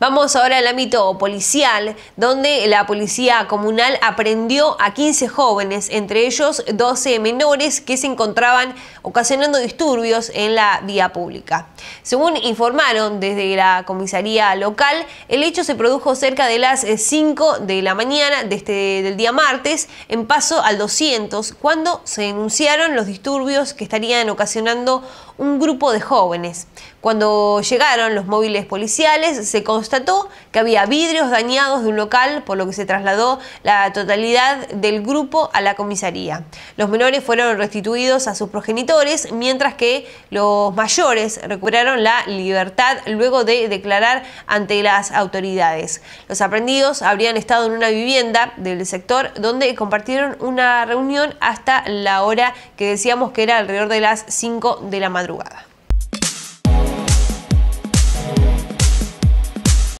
Vamos ahora al ámbito policial, donde la policía comunal aprendió a 15 jóvenes, entre ellos 12 menores, que se encontraban ocasionando disturbios en la vía pública. Según informaron desde la comisaría local, el hecho se produjo cerca de las 5 de la mañana este, del día martes, en paso al 200, cuando se denunciaron los disturbios que estarían ocasionando un grupo de jóvenes. Cuando llegaron los móviles policiales, se constató que había vidrios dañados de un local, por lo que se trasladó la totalidad del grupo a la comisaría. Los menores fueron restituidos a sus progenitores, mientras que los mayores recuperaron la libertad luego de declarar ante las autoridades. Los aprendidos habrían estado en una vivienda del sector donde compartieron una reunión hasta la hora que decíamos que era alrededor de las 5 de la madrugada.